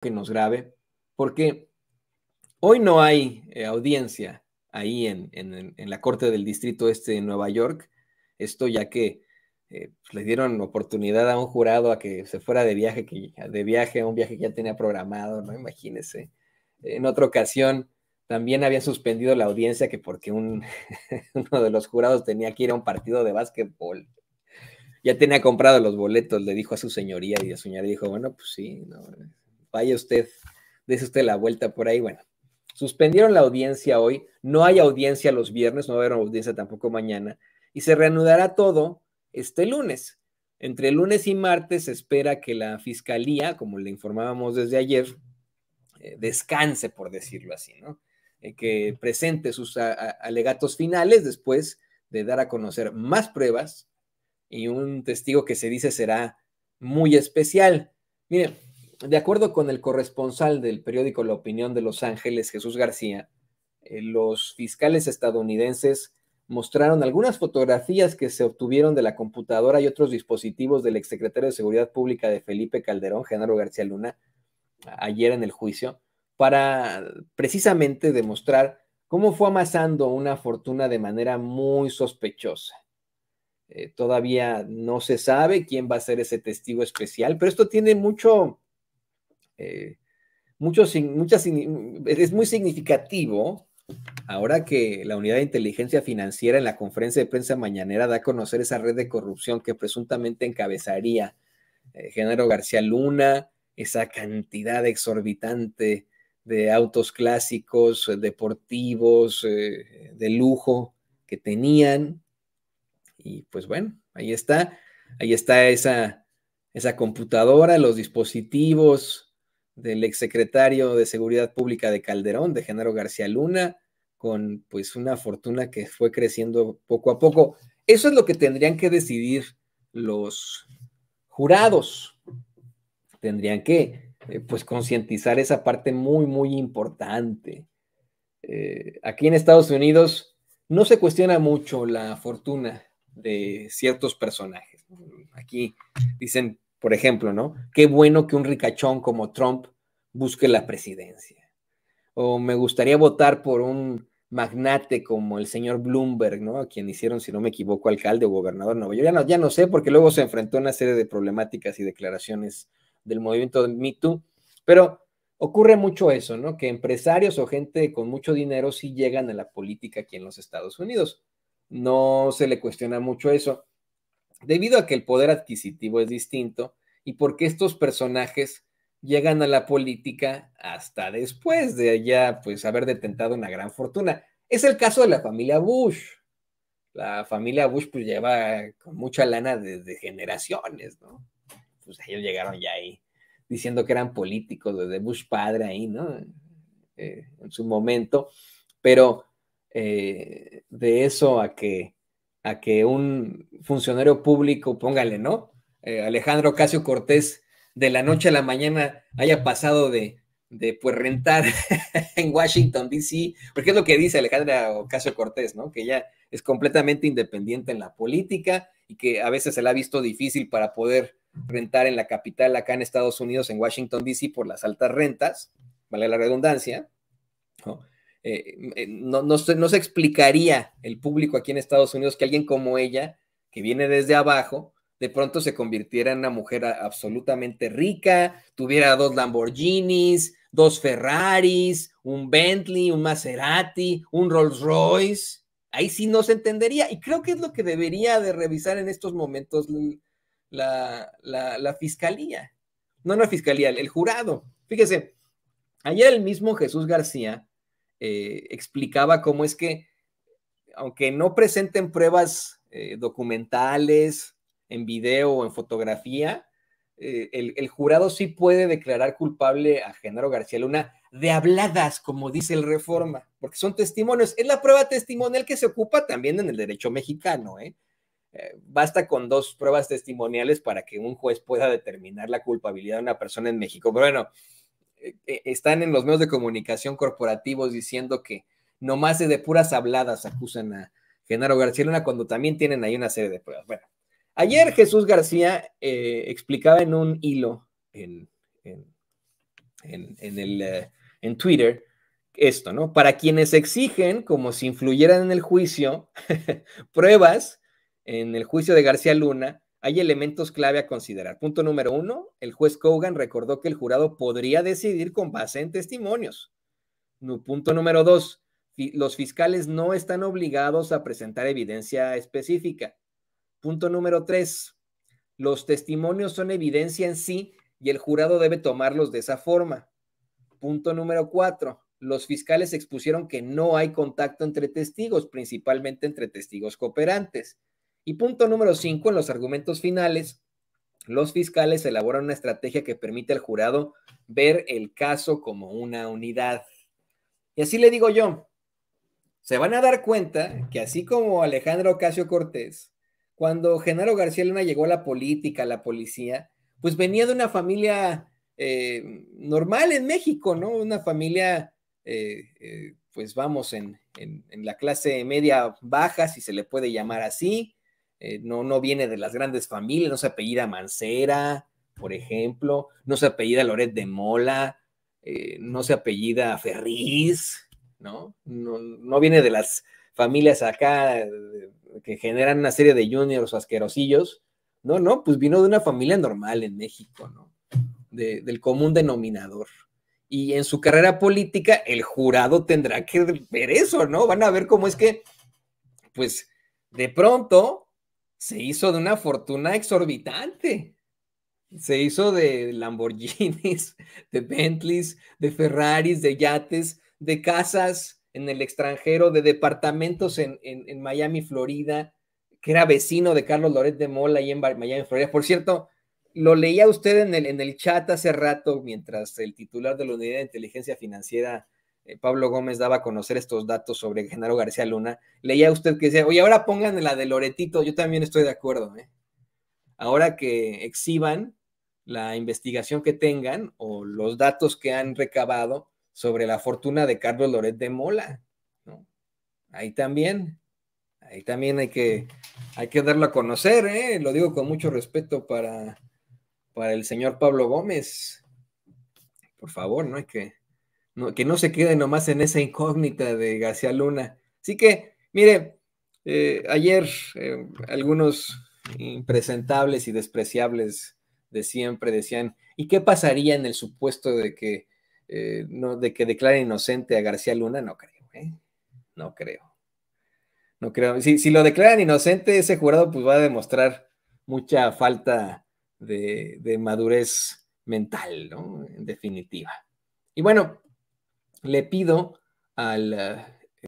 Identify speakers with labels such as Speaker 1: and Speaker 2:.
Speaker 1: que nos grabe, porque hoy no hay eh, audiencia ahí en, la Corte del Distrito Este de Nueva York. Esto ya que eh, pues, le dieron oportunidad a un jurado a que se fuera de viaje, que, de viaje un viaje que ya tenía programado, ¿no? Imagínense. En otra ocasión también habían suspendido la audiencia que porque un, uno de los jurados tenía que ir a un partido de básquetbol. Ya tenía comprado los boletos, le dijo a su señoría y a su señoría dijo, bueno, pues sí, no, vaya usted, dése usted la vuelta por ahí. Bueno, suspendieron la audiencia hoy, no hay audiencia los viernes, no va a haber audiencia tampoco mañana, y se reanudará todo este lunes. Entre lunes y martes se espera que la fiscalía, como le informábamos desde ayer, eh, descanse, por decirlo así, ¿no? Eh, que presente sus alegatos finales después de dar a conocer más pruebas y un testigo que se dice será muy especial. Miren, de acuerdo con el corresponsal del periódico La Opinión de Los Ángeles, Jesús García, eh, los fiscales estadounidenses mostraron algunas fotografías que se obtuvieron de la computadora y otros dispositivos del exsecretario de Seguridad Pública de Felipe Calderón, Genaro García Luna, ayer en el juicio, para precisamente demostrar cómo fue amasando una fortuna de manera muy sospechosa. Eh, todavía no se sabe quién va a ser ese testigo especial, pero esto tiene mucho, eh, es muy significativo ahora que la Unidad de Inteligencia Financiera en la conferencia de prensa mañanera da a conocer esa red de corrupción que presuntamente encabezaría eh, Género García Luna, esa cantidad exorbitante de autos clásicos, eh, deportivos, de lujo que tenían. Y pues bueno, ahí está, ahí está esa, esa computadora, los dispositivos, del exsecretario de Seguridad Pública de Calderón, de Genaro García Luna, con pues una fortuna que fue creciendo poco a poco. Eso es lo que tendrían que decidir los jurados. Tendrían que eh, pues concientizar esa parte muy, muy importante. Eh, aquí en Estados Unidos no se cuestiona mucho la fortuna de ciertos personajes. Aquí dicen, por ejemplo, ¿no? Qué bueno que un ricachón como Trump busque la presidencia. O me gustaría votar por un magnate como el señor Bloomberg, ¿no? A quien hicieron, si no me equivoco, alcalde o gobernador de Nueva York. Ya no, sé, porque luego se enfrentó a una serie de problemáticas y declaraciones del movimiento de Me Too. Pero ocurre mucho eso, ¿no? Que empresarios o gente con mucho dinero sí llegan a la política aquí en los Estados Unidos. No se le cuestiona mucho eso debido a que el poder adquisitivo es distinto y porque estos personajes llegan a la política hasta después de ya pues haber detentado una gran fortuna. Es el caso de la familia Bush. La familia Bush pues lleva con mucha lana desde generaciones, ¿no? Pues ellos llegaron ya ahí diciendo que eran políticos desde Bush padre ahí, ¿no? Eh, en su momento, pero eh, de eso a que a que un funcionario público, póngale, ¿no? Eh, Alejandro Casio Cortés, de la noche a la mañana haya pasado de, de pues rentar en Washington, D.C., porque es lo que dice Alejandra Ocasio Cortés, ¿no? Que ella es completamente independiente en la política y que a veces se le ha visto difícil para poder rentar en la capital acá en Estados Unidos, en Washington, D.C., por las altas rentas, vale la redundancia, ¿no? Eh, eh, no, se, explicaría el público aquí en Estados Unidos que alguien como ella, que viene desde abajo, de pronto se convirtiera en una mujer absolutamente rica, tuviera dos Lamborghinis, dos Ferraris, un Bentley, un Maserati, un Rolls Royce. Ahí sí no se entendería. Y creo que es lo que debería de revisar en estos momentos la, la fiscalía. No la fiscalía, el jurado. Fíjese, ayer el mismo Jesús García eh, explicaba cómo es que, aunque no presenten pruebas eh, documentales, en video o en fotografía, eh, el, jurado sí puede declarar culpable a Genaro García Luna de habladas, como dice el Reforma, porque son testimonios. Es la prueba testimonial que se ocupa también en el derecho mexicano. basta con dos pruebas testimoniales para que un juez pueda determinar la culpabilidad de una persona en México. Pero bueno, eh, eh, están en los medios de comunicación corporativos diciendo que nomás de puras habladas acusan a Genaro García Luna cuando también tienen ahí una serie de pruebas. Bueno, ayer Jesús García eh, explicaba en un hilo en, en Twitter esto, ¿no? Para quienes exigen, como si influyeran en el juicio, pruebas en el juicio de García Luna, hay elementos clave a considerar. Punto número uno, el juez Kogan recordó que el jurado podría decidir con base en testimonios. Punto número dos, los fiscales no están obligados a presentar evidencia específica. Punto número tres, los testimonios son evidencia en sí y el jurado debe tomarlos de esa forma. Punto número cuatro, los fiscales expusieron que no hay contacto entre testigos, principalmente entre testigos cooperantes. Y punto número cinco, en los argumentos finales, los fiscales elaboran una estrategia que permite al jurado ver el caso como una unidad. Y así le digo yo, se van a dar cuenta que así como Alejandro Ocasio Cortés, cuando Genaro García Luna llegó a la política, a la policía, pues venía de una familia eh, normal en México, ¿no? Una familia, eh, eh, pues vamos, en, en la clase media baja, si se le puede llamar así, eh, no, viene de las grandes familias, no se apellida Mancera, por ejemplo, no se apellida Loret de Mola, eh, no se apellida Ferriz, ¿no? ¿no? viene de las familias acá eh, que generan una serie de juniors asquerosillos, no, no, pues vino de una familia normal en México, ¿no? del común denominador. Y en su carrera política, el jurado tendrá que ver eso, ¿no? Van a ver cómo es que, pues, de pronto se hizo de una fortuna exorbitante. Se hizo de Lamborghinis, de Bentleys, de Ferraris, de yates, de casas en el extranjero, de departamentos en, Miami, Florida, que era vecino de Carlos Loret de Mola ahí en Miami, Florida. Por cierto, lo leía usted en el, en el chat hace rato mientras el titular de la Unidad de Inteligencia Financiera eh, Pablo Gómez daba a conocer estos datos sobre Genaro García Luna, leía usted que decía, oye, ahora pongan la de Loretito, yo también estoy de acuerdo. ¿eh? Ahora que exhiban la investigación que tengan o los datos que han recabado sobre la fortuna de Carlos Loret de Mola. Ahí también, ahí también hay que, hay que darlo a conocer, ¿eh? lo digo con mucho respeto para, para el señor Pablo Gómez. Por favor, ¿no? Hay que, que no se quede nomás en esa incógnita de García Luna. Así que, mire, eh, ayer eh, algunos impresentables y despreciables de siempre decían, ¿y qué pasaría en el supuesto de que, eh, no, de que declare inocente a García Luna? No creo, No creo. No creo. Si, lo declaran inocente, ese jurado pues va a demostrar mucha falta de, de madurez mental, ¿no? En definitiva. Y bueno, le pido al eh,